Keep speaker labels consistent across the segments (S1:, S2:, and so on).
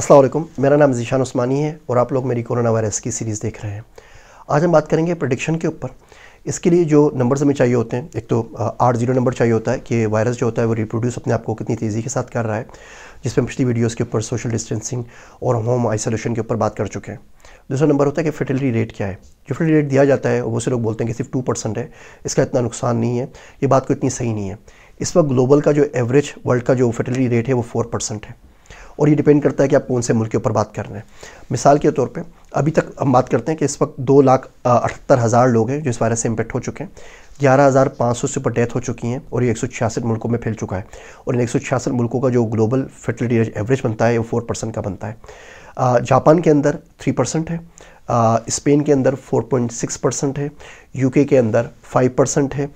S1: असलम मेरा नाम जीशान उस्मानी है और आप लोग मेरी कोरोना वायरस की सीरीज़ देख रहे हैं आज हम बात करेंगे प्रडिक्शन के ऊपर इसके लिए जो नंबर्स हमें चाहिए होते हैं एक तो आठ जीरो नंबर चाहिए होता है कि वायरस जो होता है वो रिप्रोड्यूस अपने आप को कितनी तेज़ी के साथ कर रहा है जिसमें पिछली वीडियोज़ के ऊपर सोशल डिस्टेंसिंग और होम आइसोलेशन के ऊपर बात कर चुके हैं दूसरा नंबर होता है कि फर्टिलिटी रेट क्या है जो फर्टिलिटी रेट दिया जाता है वो से लोग बोलते हैं कि सिर्फ टू परसेंट है इसका इतना नुकसान नहीं है ये बात को इतनी सही नहीं है इस वक्त ग्लोबल का जो एवरेज वर्ल्ड का जो फर्टिलिटी रेट है वो फोर परसेंट है और ये डिपेंड करता है कि आप कौन से मुल्क के ऊपर बात कर रहे हैं मिसाल के तौर पर अभी तक हम बात करते हैं कि इस वक्त दो लाख अठहत्तर हज़ार लोग हैं जो इस वायरस से इम्पेक्ट हो चुके हैं ग्यारह हज़ार पाँच सौ से ऊपर डेथ हो चुकी हैं और ये एक सौ छियासठ मुल्कों में फैल चुका है और इन एक सौ छियासठ मुल्कों का जो ग्लोबल फर्टिलिटी एवरेज बनता है वो फोर परसेंट का बनता है जापान के अंदर थ्री परसेंट है स्पेन के अंदर फोर पॉइंट सिक्स परसेंट है यूके के अंदर फाइव परसेंट है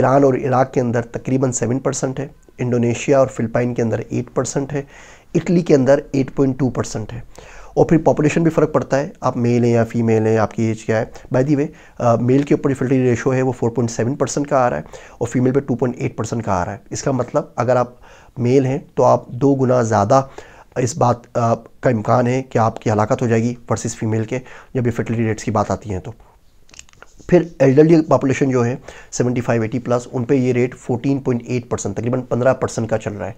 S1: ईरान और इराक के अंदर तकरीबन सेवन परसेंट है इंडोनेशिया और फिलिपाइन के अंदर एट परसेंट है इटली के अंदर 8.2 परसेंट है और फिर पॉपुलेशन भी फ़र्क पड़ता है आप मेल हैं या फीमेल हैं आपकी एज क्या है बाय दी वे मेल के ऊपर फिल्टी रेशो है वो 4.7 परसेंट का आ रहा है और फीमेल पे 2.8 परसेंट का आ रहा है इसका मतलब अगर आप मेल हैं तो आप दो गुना ज़्यादा uh, इस बात आ, uh, का इम्कान है कि आपकी हलाकत हो जाएगी वर्सेस फीमेल के जब ये फर्टिलिटी रेट्स की बात आती हैं तो फिर एल्डरली पॉपुलेशन जो है 75 80 प्लस उन पर ये रेट 14.8 परसेंट तकरीबन 15 परसेंट का चल रहा है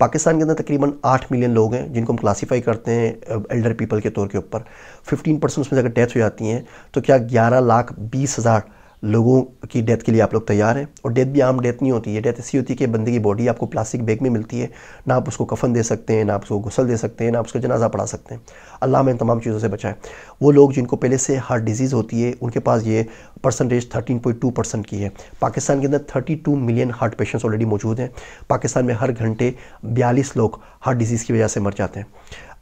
S1: पाकिस्तान के अंदर तकरीबन आठ मिलियन लोग हैं जिनको हम क्लासीफाई करते हैं एल्डर पीपल के तौर के ऊपर फिफ्टीन परसेंट उसमें अगर डेथ हो जाती हैं तो क्या ग्यारह लाख बीस हज़ार लोगों की डेथ के लिए आप लोग तैयार हैं और डेथ भी आम डेथ नहीं होती है डेथ ऐसी होती है कि बंदे की बॉडी आपको प्लास्टिक बैग में मिलती है ना आप उसको कफन दे सकते हैं ना आप उसको गुसल दे सकते हैं ना उसका जनाजा पढ़ा सकते हैं अल्लाह में इन तमाम चीज़ों से बचाए वो लोग जिनको पहले से हार्ट डिजीज़ होती है उनके पास ये percentage thirteen point two percent की है पाकिस्तान के अंदर thirty two million heart patients already मौजूद हैं पाकिस्तान में हर घंटे बयालीस लोग हार्ट डिजीज़ की वजह से मर जाते हैं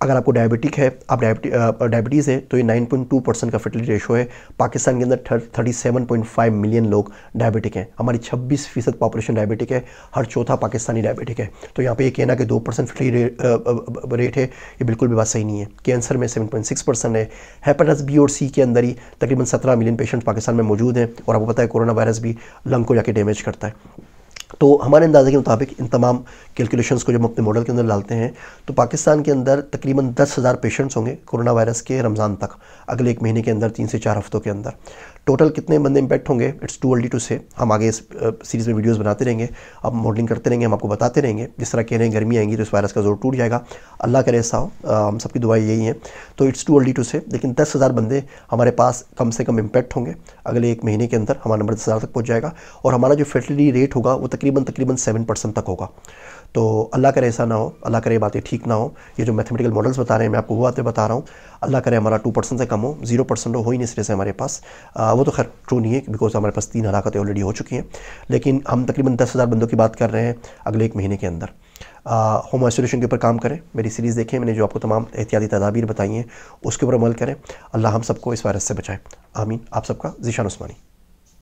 S1: अगर आपको डायबिटिक है आप डायबिटी डायबिटीज़ है तो ये 9.2 परसेंट का फर्टिलिटी रेशो है पाकिस्तान के अंदर 37.5 मिलियन लोग डायबिटिक हैं हमारी 26 फीसद पॉपुलेशन डायबिटिक है हर चौथा पाकिस्तानी डायबिटिक है तो यहाँ पे ये कहना कि दो परसेंट फर्टिली रेट है ये बिल्कुल भी बात सही नहीं है कैंसर में सेवन परसेंट है हेपेटाइस बी और सी के अंदर ही तकरीबन सत्रह मिलियन पेशेंट पाकिस्तान में मौजूद हैं और आपको पता है कोरोना वायरस भी लंग को जाके डैमेज करता है तो हमारे अंदाजे के मुताबिक इन तमाम कैलकुलेशंस को जब हम अपने मॉडल के अंदर डालते हैं तो पाकिस्तान के अंदर तकरीबन दस हज़ार पेशेंट्स होंगे कोरोना वायरस के रमज़ान तक अगले एक महीने के अंदर तीन से चार हफ्तों के अंदर टोटल कितने बंदे इंपैक्ट होंगे इट्स टू अल्डी टू से हम आगे इस सीरीज़ में वीडियोज़ बनाते रहेंगे अब मॉडलिंग करते रहेंगे हम आपको बताते रहेंगे जिस तरह कह रहे हैं गर्मी आएंगी तो इस वायरस का जोर टूट जाएगा अल्लाह करे ऐसा हो हम सबकी दुआई यही है तो इट्स टू अल्डी टू से लेकिन दस हज़ार बंदे हमारे पास कम से कम इम्पैक्ट होंगे अगले एक महीने के अंदर हमारा नंबर दस हज़ार तक पहुँच जाएगा और हमारा जो फर्टिलिटी रेट होगा वो तक तकरीबन तकरीबन सेवन परसेंट तक होगा तो अल्लाह करे ऐसा ना हो अल्लाह करे बातें ठीक ना हो ये जो मैथमेटिकल मॉडल्स बता रहे हैं मैं आपको वो बातें बता रहा हूँ अल्लाह करे हमारा टू परसेंट से कम हो जीरो परसेंट हो ही नहीं सिरे से हमारे पास आ, वो तो खैर ट्रू नहीं है बिकॉज हमारे पास तीन हलाकतें ऑलरेडी हो चुकी हैं लेकिन हम तकरीबन दस हज़ार बंदों की बात कर रहे हैं अगले एक महीने के अंदर होम आइसोलेशन के ऊपर काम करें मेरी सीरीज़ देखें मैंने जो आपको तमाम एहतियाती तदाबीर बताई हैं उसके ऊपर अमल करें अल्लाह हम सबको इस वायरस से बचाएँ आमीन आप सबका जीशान उस्मानी